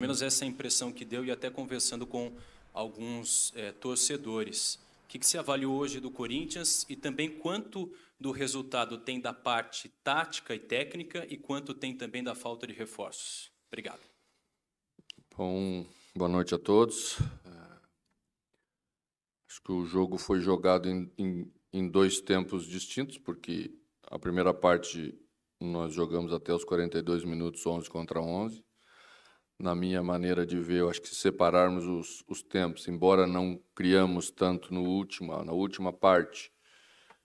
menos essa é a impressão que deu e até conversando com alguns é, torcedores. O que, que se avaliou hoje do Corinthians e também quanto do resultado tem da parte tática e técnica e quanto tem também da falta de reforços? Obrigado. Bom, boa noite a todos. É, acho que o jogo foi jogado em, em, em dois tempos distintos, porque a primeira parte nós jogamos até os 42 minutos 11 contra 11 na minha maneira de ver, eu acho que se separarmos os, os tempos, embora não criamos tanto no última, na última parte,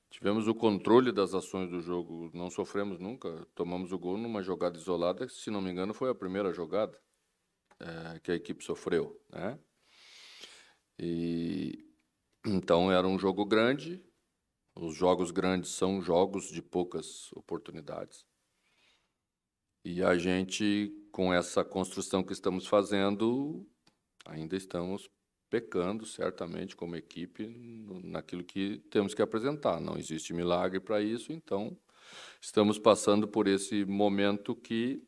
tivemos o controle das ações do jogo, não sofremos nunca, tomamos o gol numa jogada isolada, se não me engano foi a primeira jogada é, que a equipe sofreu, né? E então era um jogo grande. Os jogos grandes são jogos de poucas oportunidades. E a gente com essa construção que estamos fazendo, ainda estamos pecando, certamente, como equipe, naquilo que temos que apresentar. Não existe milagre para isso, então estamos passando por esse momento que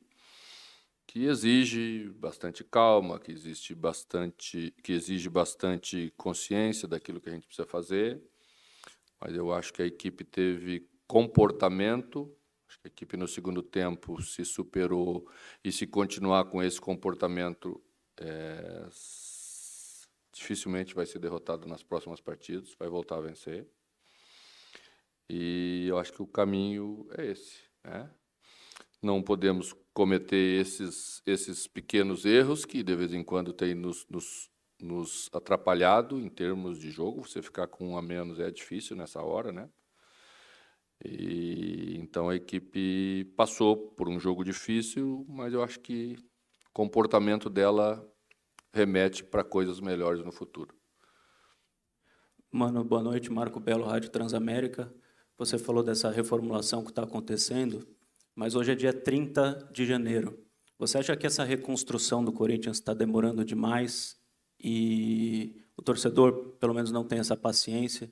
que exige bastante calma, que existe bastante, que exige bastante consciência daquilo que a gente precisa fazer. Mas eu acho que a equipe teve comportamento a equipe no segundo tempo se superou e se continuar com esse comportamento, é, dificilmente vai ser derrotado nas próximas partidas, vai voltar a vencer. E eu acho que o caminho é esse, né? Não podemos cometer esses, esses pequenos erros que de vez em quando tem nos, nos, nos atrapalhado em termos de jogo. Você ficar com um a menos é difícil nessa hora, né? E, então a equipe passou por um jogo difícil, mas eu acho que o comportamento dela remete para coisas melhores no futuro. Mano, boa noite. Marco Belo, Rádio Transamérica. Você falou dessa reformulação que está acontecendo, mas hoje é dia 30 de janeiro. Você acha que essa reconstrução do Corinthians está demorando demais e o torcedor, pelo menos, não tem essa paciência?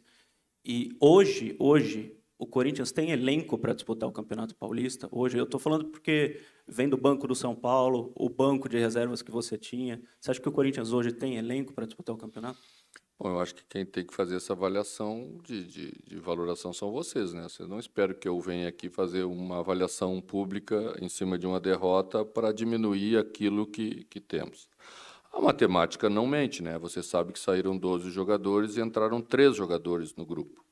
E hoje, hoje, o Corinthians tem elenco para disputar o Campeonato Paulista hoje? Eu estou falando porque vem do banco do São Paulo, o banco de reservas que você tinha. Você acha que o Corinthians hoje tem elenco para disputar o campeonato? Bom, eu acho que quem tem que fazer essa avaliação de, de, de valoração são vocês, né? Vocês não espero que eu venha aqui fazer uma avaliação pública em cima de uma derrota para diminuir aquilo que, que temos. A matemática não mente, né? Você sabe que saíram 12 jogadores e entraram três jogadores no grupo.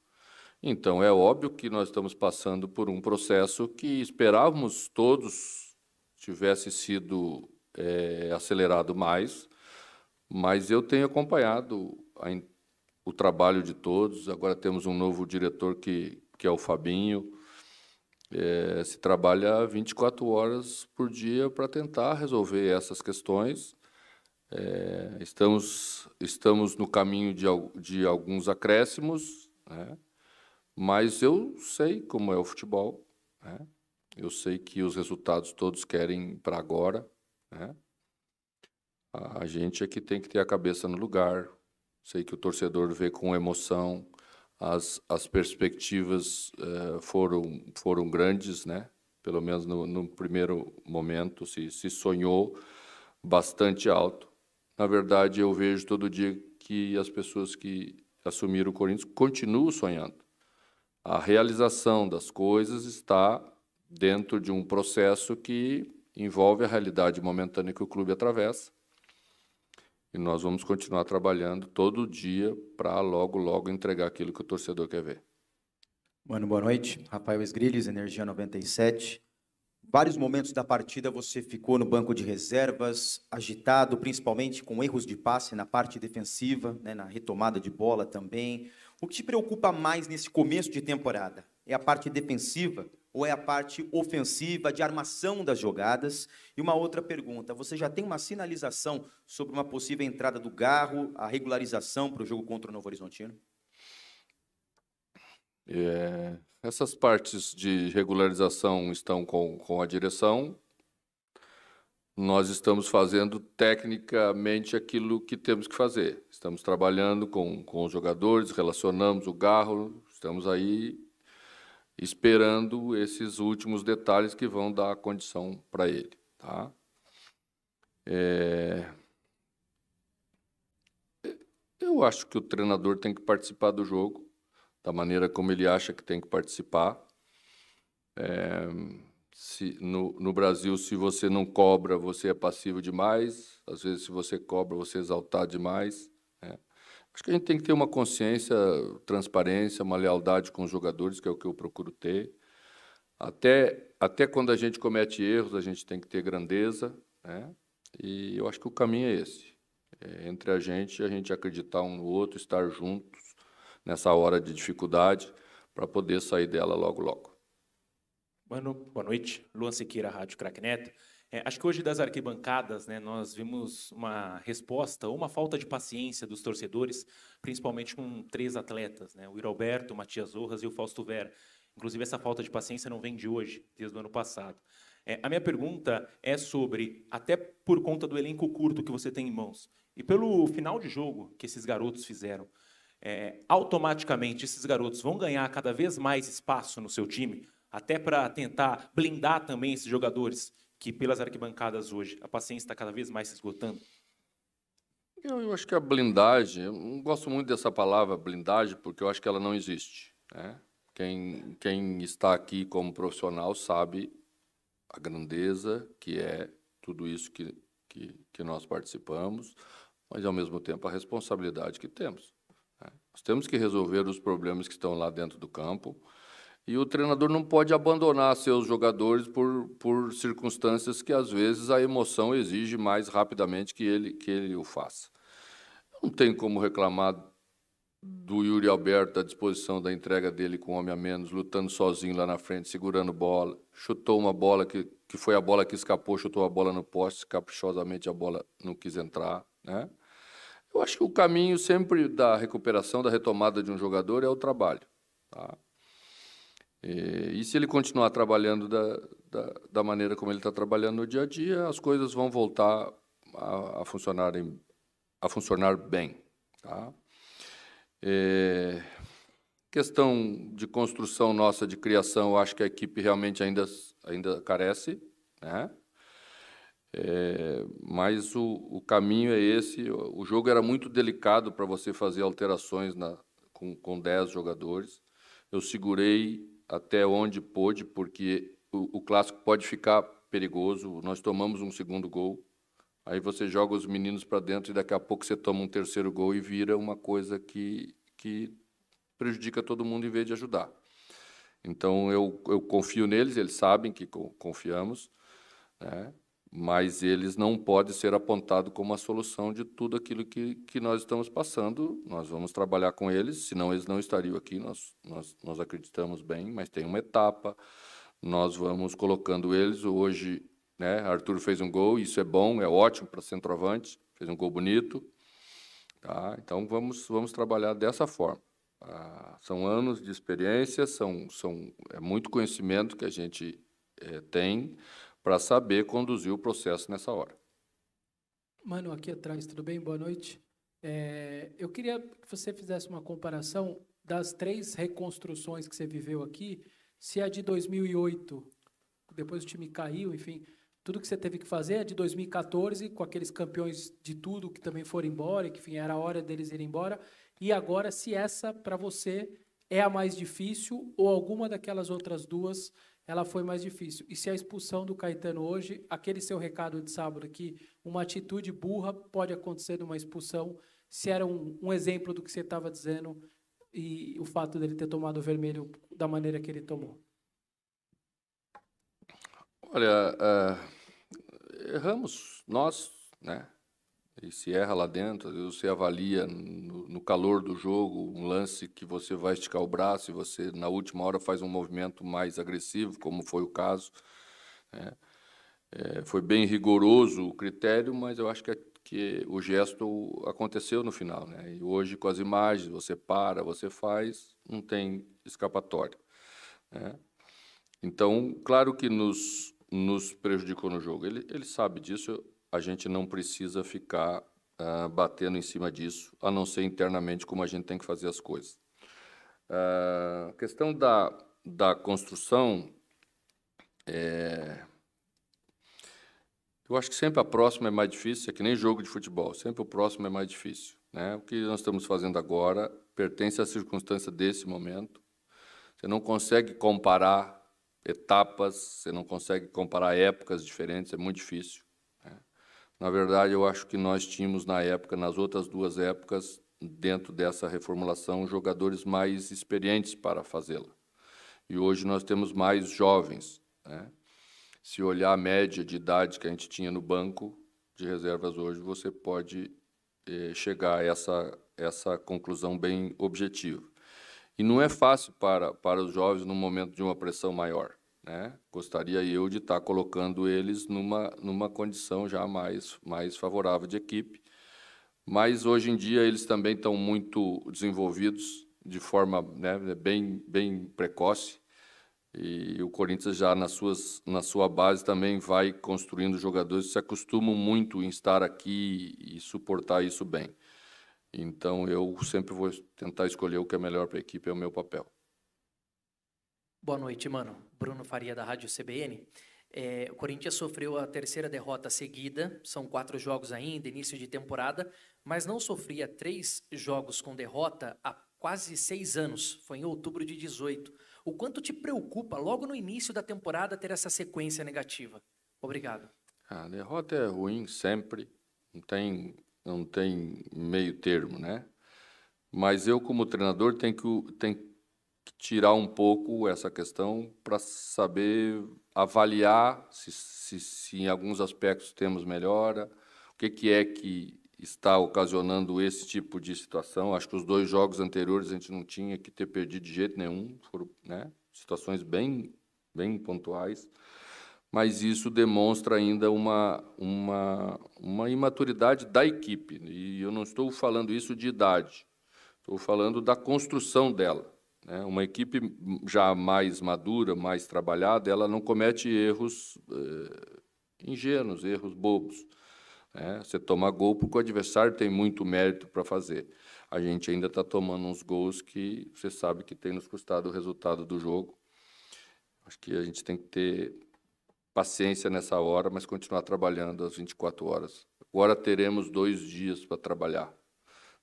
Então, é óbvio que nós estamos passando por um processo que esperávamos todos tivesse sido é, acelerado mais, mas eu tenho acompanhado a, o trabalho de todos. Agora temos um novo diretor que, que é o Fabinho. É, se trabalha 24 horas por dia para tentar resolver essas questões. É, estamos, estamos no caminho de, de alguns acréscimos, né? Mas eu sei como é o futebol, né? Eu sei que os resultados todos querem para agora, né? A gente é que tem que ter a cabeça no lugar. Sei que o torcedor vê com emoção. As, as perspectivas eh, foram, foram grandes, né? Pelo menos no, no primeiro momento, se, se sonhou bastante alto. Na verdade, eu vejo todo dia que as pessoas que assumiram o Corinthians continuam sonhando a realização das coisas está dentro de um processo que envolve a realidade momentânea que o clube atravessa. E nós vamos continuar trabalhando todo dia para logo, logo entregar aquilo que o torcedor quer ver. Mano, boa noite. Rafael Esgrilles, Energia 97. Vários momentos da partida você ficou no banco de reservas, agitado, principalmente com erros de passe na parte defensiva, né, na retomada de bola também. O que te preocupa mais nesse começo de temporada? É a parte defensiva ou é a parte ofensiva de armação das jogadas? E uma outra pergunta: você já tem uma sinalização sobre uma possível entrada do Garro, a regularização para o jogo contra o Novo Horizontino? É, essas partes de regularização estão com, com a direção. Nós estamos fazendo tecnicamente aquilo que temos que fazer. Estamos trabalhando com, com os jogadores, relacionamos o garro, estamos aí esperando esses últimos detalhes que vão dar a condição para ele. Tá? É... Eu acho que o treinador tem que participar do jogo da maneira como ele acha que tem que participar. É, se, no, no, Brasil, se você não cobra, você é passivo demais. Às vezes, se você cobra, você é exaltado demais. Né? Acho que a gente tem que ter uma consciência, transparência, uma lealdade com os jogadores, que é o que eu procuro ter. Até, até quando a gente comete erros, a gente tem que ter grandeza. Né? E eu acho que o caminho é esse. É, entre a gente, a gente acreditar um no outro, estar juntos nessa hora de dificuldade para poder sair dela logo, logo. Mano, boa noite. Luan Sequeira, Rádio Cracknet. É, acho que hoje das arquibancadas, né, nós vimos uma resposta ou uma falta de paciência dos torcedores, principalmente com três atletas, né, o Iro Alberto, o Matias Orras e o Fausto Vera. Inclusive, essa falta de paciência não vem de hoje, desde o ano passado. É, a minha pergunta é sobre, até por conta do elenco curto que você tem em mãos, e pelo final de jogo que esses garotos fizeram, é, automaticamente esses garotos vão ganhar cada vez mais espaço no seu time, até para tentar blindar também esses jogadores que, pelas arquibancadas hoje, a paciência está cada vez mais se esgotando? Eu, eu acho que a blindagem, eu não gosto muito dessa palavra blindagem, porque eu acho que ela não existe. Né? Quem, quem está aqui como profissional sabe a grandeza que é tudo isso que, que, que nós participamos, mas ao mesmo tempo a responsabilidade que temos. Nós temos que resolver os problemas que estão lá dentro do campo. E o treinador não pode abandonar seus jogadores por, por circunstâncias que, às vezes, a emoção exige mais rapidamente que ele, que ele o faça. Não tem como reclamar do Yuri Alberto à disposição da entrega dele com um homem a menos, lutando sozinho lá na frente, segurando bola. Chutou uma bola que, que foi a bola que escapou, chutou a bola no poste, caprichosamente a bola não quis entrar. Né? Eu acho que o caminho sempre da recuperação, da retomada de um jogador é o trabalho. Tá? E, e, se ele continuar trabalhando da, da, da maneira como ele está trabalhando no dia a dia, as coisas vão voltar a, a, funcionarem, a funcionar bem. Tá? É, questão de construção nossa, de criação, eu acho que a equipe realmente ainda, ainda carece. Né? É, mas o, o, caminho é esse. O jogo era muito delicado para você fazer alterações na, com, 10 jogadores. Eu segurei até onde pôde, porque o, o, clássico pode ficar perigoso. Nós tomamos um segundo gol, aí você joga os meninos para dentro e daqui a pouco você toma um terceiro gol e vira uma coisa que, que prejudica todo mundo em vez de ajudar. Então eu, eu confio neles, eles sabem que confiamos. Né? mas eles não podem ser apontados como a solução de tudo aquilo que, que nós estamos passando. Nós vamos trabalhar com eles, senão eles não estariam aqui, nós, nós, nós acreditamos bem, mas tem uma etapa, nós vamos colocando eles. Hoje, né, Arthur fez um gol, isso é bom, é ótimo para centroavante, fez um gol bonito. Tá? Então, vamos, vamos trabalhar dessa forma. Ah, são anos de experiência, são, são, é muito conhecimento que a gente é, tem, para saber conduzir o processo nessa hora. Mano, aqui atrás, tudo bem? Boa noite. É, eu queria que você fizesse uma comparação das três reconstruções que você viveu aqui, se a de 2008, depois o time caiu, enfim, tudo que você teve que fazer, a de 2014, com aqueles campeões de tudo que também foram embora, que enfim, era a hora deles irem embora, e agora se essa para você é a mais difícil ou alguma daquelas outras duas ela foi mais difícil. E se a expulsão do Caetano hoje, aquele seu recado de sábado que uma atitude burra pode acontecer numa expulsão, se era um, um exemplo do que você estava dizendo e o fato dele ter tomado o vermelho da maneira que ele tomou? Olha, uh, erramos nós, né? e se erra lá dentro, às vezes você avalia no, no, calor do jogo um lance que você vai esticar o braço e você na última hora faz um movimento mais agressivo, como foi o caso. Né? É, foi bem rigoroso o critério, mas eu acho que, é que o gesto aconteceu no final. Né? E hoje, com as imagens, você para, você faz, não tem escapatória. Né? Então, claro que nos, nos prejudicou no jogo. Ele, ele sabe disso, a gente não precisa ficar uh, batendo em cima disso, a não ser internamente como a gente tem que fazer as coisas. Ah, a uh, questão da, da construção, é... eu acho que sempre a próxima é mais difícil, é que nem jogo de futebol, sempre o próximo é mais difícil. Né? O que nós estamos fazendo agora pertence à circunstância desse momento. Você não consegue comparar etapas, você não consegue comparar épocas diferentes, é muito difícil. Na verdade, eu acho que nós tínhamos na época, nas outras duas épocas, dentro dessa reformulação, jogadores mais experientes para fazê-la. E hoje nós temos mais jovens. Né? Se olhar a média de idade que a gente tinha no banco de reservas hoje, você pode eh, chegar a essa, essa conclusão bem objetiva. E não é fácil para, para os jovens num momento de uma pressão maior. Né? Gostaria eu de estar colocando eles numa, numa condição já mais, mais favorável de equipe. Mas hoje em dia eles também estão muito desenvolvidos de forma né, bem, bem precoce. E o Corinthians já nas suas, na sua base também vai construindo jogadores que se acostumam muito em estar aqui e suportar isso bem. Então eu sempre vou tentar escolher o que é melhor para a equipe, é o meu papel. Boa noite, mano. Bruno Faria, da Rádio CBN. É, o Corinthians sofreu a terceira derrota seguida, são quatro jogos ainda, início de temporada, mas não sofria três jogos com derrota há quase seis anos, foi em outubro de 18. O quanto te preocupa logo no início da temporada ter essa sequência negativa? Obrigado. A derrota é ruim sempre, não tem, não tem meio termo, né? Mas eu, como treinador, tenho que, tenho tirar um pouco essa questão para saber avaliar se, se, se, em alguns aspectos temos melhora, o que, que é que está ocasionando esse tipo de situação. Acho que os dois jogos anteriores a gente não tinha que ter perdido de jeito nenhum, foram né, situações bem, bem pontuais, mas isso demonstra ainda uma, uma, uma imaturidade da equipe. E eu não estou falando isso de idade, estou falando da construção dela. Né? Uma equipe já mais madura, mais trabalhada, ela não comete erros eh, ingênuos, erros bobos. Né? Você toma gol porque o adversário tem muito mérito para fazer. A gente ainda está tomando uns gols que você sabe que tem nos custado o resultado do jogo. Acho que a gente tem que ter paciência nessa hora, mas continuar trabalhando às 24 horas. Agora teremos dois dias para trabalhar.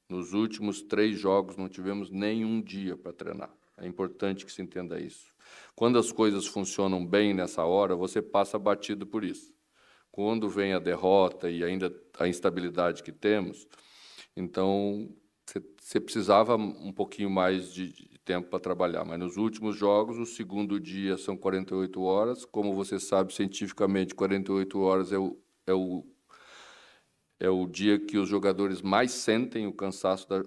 Nos últimos três jogos não tivemos nenhum dia para treinar. É importante que se entenda isso. Quando as coisas funcionam bem nessa hora, você passa batido por isso. Quando vem a derrota e ainda a instabilidade que temos, então você precisava um pouquinho mais de, de tempo para trabalhar. Mas nos últimos jogos, o segundo dia são 48 horas. Como você sabe, cientificamente, 48 horas é o, é o é o dia que os jogadores mais sentem o cansaço da,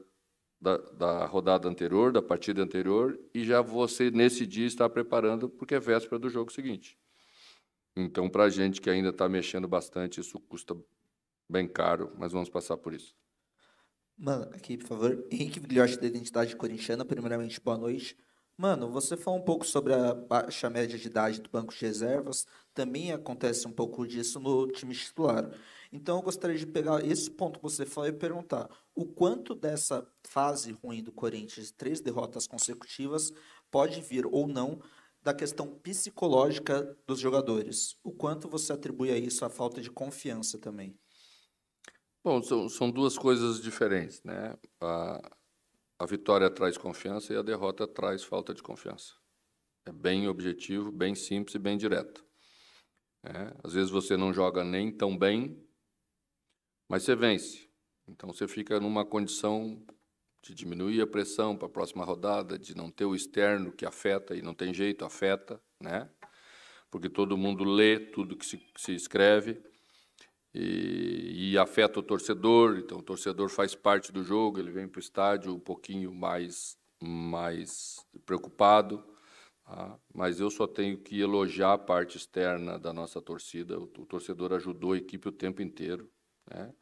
da, da, rodada anterior, da partida anterior, e já você, nesse dia, está preparando, porque é véspera do jogo seguinte. Então, para a gente que ainda está mexendo bastante, isso custa bem caro, mas vamos passar por isso. Mano, aqui, por favor. Henrique Vilhote, da Identidade Corintiana, primeiramente, boa noite. Mano, você falou um pouco sobre a baixa média de idade do banco de reservas. Também acontece um pouco disso no time titular. Então, eu gostaria de pegar esse ponto que você falou e perguntar o quanto dessa fase ruim do Corinthians, três derrotas consecutivas, pode vir ou não da questão psicológica dos jogadores. O quanto você atribui a isso a falta de confiança também? Bom, são, são duas coisas diferentes, né? A, a vitória traz confiança e a derrota traz falta de confiança. É bem objetivo, bem simples e bem direto. É, às vezes você não joga nem tão bem mas você vence. Então você fica numa condição de diminuir a pressão para a próxima rodada, de não ter o externo que afeta, e não tem jeito, afeta, né? Porque todo mundo lê tudo que se, que se escreve e, e, afeta o torcedor, então o torcedor faz parte do jogo, ele vem para o estádio um pouquinho mais, mais preocupado. Tá? Mas eu só tenho que elogiar a parte externa da nossa torcida. O, o torcedor ajudou a equipe o tempo inteiro. Né?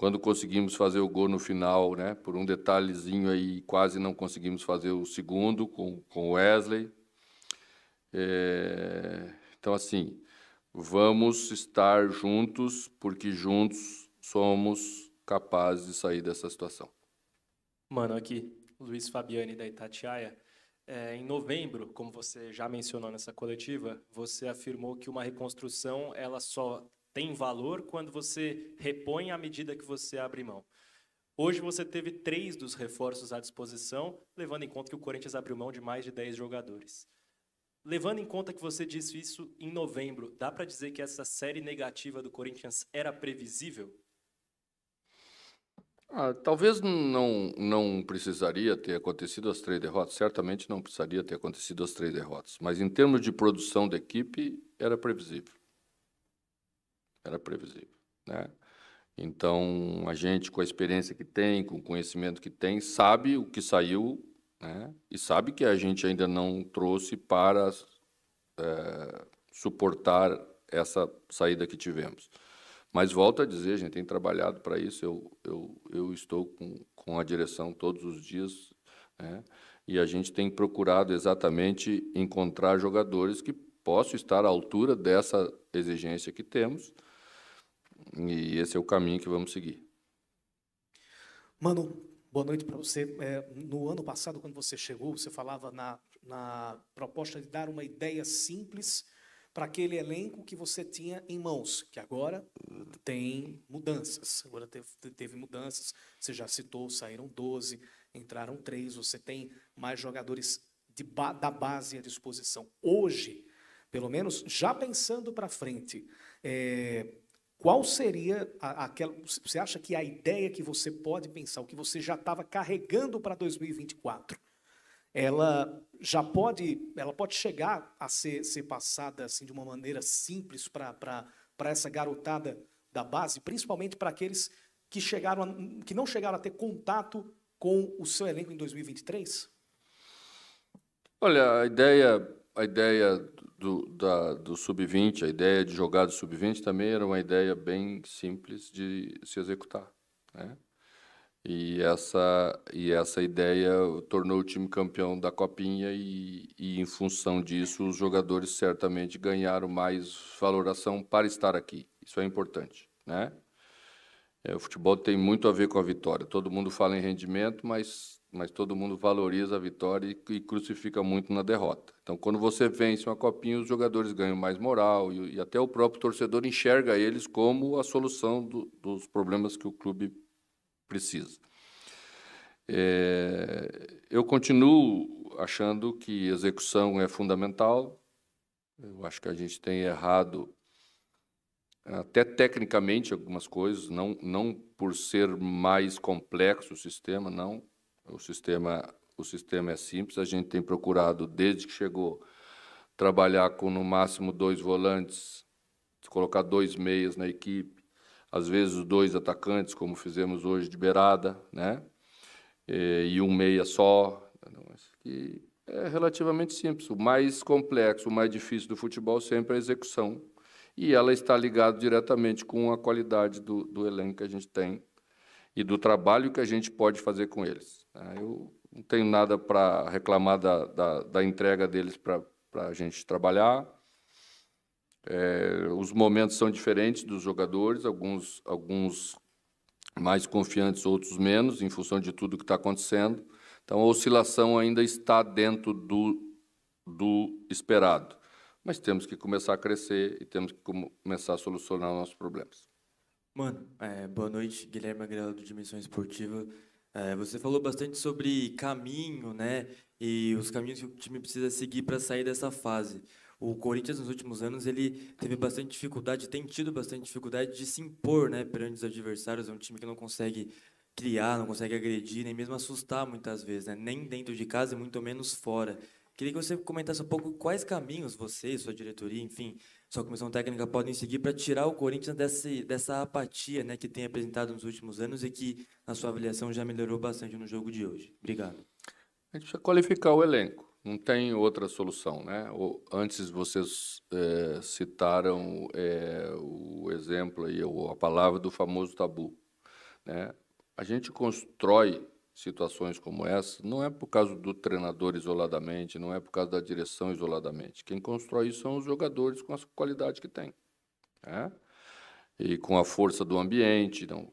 Quando conseguimos fazer o gol no final, né, por um detalhezinho aí, quase não conseguimos fazer o segundo com o Wesley. É, então, assim, vamos estar juntos, porque juntos somos capazes de sair dessa situação. Mano, aqui, Luiz Fabiani, da Itatiaia. É, em novembro, como você já mencionou nessa coletiva, você afirmou que uma reconstrução ela só tem valor quando você repõe à medida que você abre mão. Hoje você teve três dos reforços à disposição, levando em conta que o Corinthians abriu mão de mais de 10 jogadores. Levando em conta que você disse isso em novembro, dá para dizer que essa série negativa do Corinthians era previsível? Ah, talvez não, não precisaria ter acontecido as três derrotas, certamente não precisaria ter acontecido as três derrotas, mas em termos de produção da equipe, era previsível era previsível, né? Então, a gente, com a experiência que tem, com o conhecimento que tem, sabe o que saiu né? e sabe que a gente ainda não trouxe para é, suportar essa saída que tivemos. Mas volto a dizer, a gente tem trabalhado para isso, eu, eu, eu estou com, com a direção todos os dias, né? e a gente tem procurado exatamente encontrar jogadores que possam estar à altura dessa exigência que temos, e esse é o caminho que vamos seguir. Mano, boa noite para você. É, no ano passado, quando você chegou, você falava na, na proposta de dar uma ideia simples para aquele elenco que você tinha em mãos, que agora tem mudanças. Agora teve, teve mudanças, você já citou, saíram 12, entraram 3, você tem mais jogadores ba da base à disposição. Hoje, pelo menos já pensando para frente, é, qual seria aquela. Você acha que a ideia que você pode pensar, o que você já estava carregando para 2024, ela já pode, ela pode chegar a ser, ser passada assim de uma maneira simples para essa garotada da base, principalmente para aqueles que chegaram a, que não chegaram a ter contato com o seu elenco em 2023? Olha, a ideia a ideia do, do sub-20, a ideia de jogar do sub-20 também era uma ideia bem simples de se executar, né? E essa, e essa ideia tornou o time campeão da Copinha, e, e, em função disso, os jogadores certamente ganharam mais valoração para estar aqui. Isso é importante. Né? É, o futebol tem muito a ver com a vitória. Todo mundo fala em rendimento, mas mas todo mundo valoriza a vitória e, e, crucifica muito na derrota. Então, quando você vence uma copinha, os jogadores ganham mais moral e, e até o próprio torcedor enxerga eles como a solução do, dos problemas que o clube precisa. É, eu continuo achando que execução é fundamental. Eu acho que a gente tem errado até tecnicamente algumas coisas, não, não por ser mais complexo o sistema, não, o sistema, o sistema é simples, a gente tem procurado, desde que chegou, trabalhar com no máximo dois volantes, colocar dois meias na equipe, às vezes dois atacantes, como fizemos hoje de beirada, né? e um meia só. E é relativamente simples. O mais complexo, o mais difícil do futebol sempre é a execução. E ela está ligada diretamente com a qualidade do, do elenco que a gente tem e do trabalho que a gente pode fazer com eles. Né? Eu não tenho nada para reclamar da, da, da, entrega deles para a gente trabalhar. É, os momentos são diferentes dos jogadores, alguns, alguns mais confiantes, outros menos, em função de tudo que está acontecendo. Então, a oscilação ainda está dentro do, do esperado. Mas temos que começar a crescer e temos que começar a solucionar nossos problemas. Mano, é, boa noite, Guilherme Agrelo do Dimensão Esportiva. É, você falou bastante sobre caminho, né? E os caminhos que o time precisa seguir para sair dessa fase. O Corinthians nos últimos anos ele teve bastante dificuldade, tem tido bastante dificuldade de se impor, né, perante os adversários. É um time que não consegue criar, não consegue agredir, nem mesmo assustar muitas vezes, né? Nem dentro de casa e muito menos fora. Queria que você comentasse um pouco quais caminhos você, sua diretoria, enfim, sua comissão técnica podem seguir para tirar o Corinthians dessa apatia né, que tem apresentado nos últimos anos e que, na sua avaliação, já melhorou bastante no jogo de hoje. Obrigado. A gente precisa qualificar o elenco. Não tem outra solução, né? O, antes vocês é, citaram é, o exemplo e a palavra do famoso tabu, né? A gente constrói situações como essa, não é por causa do treinador isoladamente, não é por causa da direção isoladamente. Quem constrói isso são os jogadores com a qualidade que têm. Né? E com a força do ambiente. Então,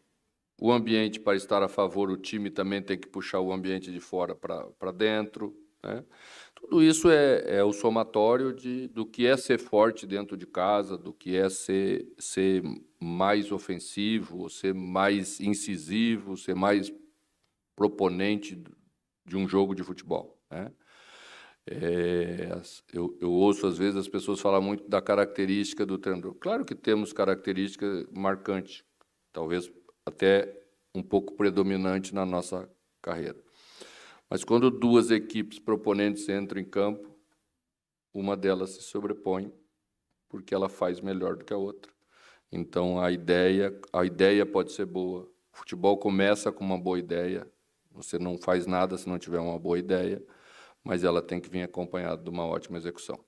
o ambiente, para estar a favor, o time também tem que puxar o ambiente de fora para dentro. Né? Tudo isso é, é o somatório de, do que é ser forte dentro de casa, do que é ser, ser mais ofensivo, ser mais incisivo, ser mais proponente de um jogo de futebol. Né? É, eu, eu, ouço às vezes as pessoas falar muito da característica do treinador. Claro que temos características marcantes, talvez até um pouco predominante na nossa carreira. Mas quando duas equipes proponentes entram em campo, uma delas se sobrepõe porque ela faz melhor do que a outra. Então a ideia, a ideia pode ser boa. O futebol começa com uma boa ideia, você não faz nada se não tiver uma boa ideia, mas ela tem que vir acompanhada de uma ótima execução.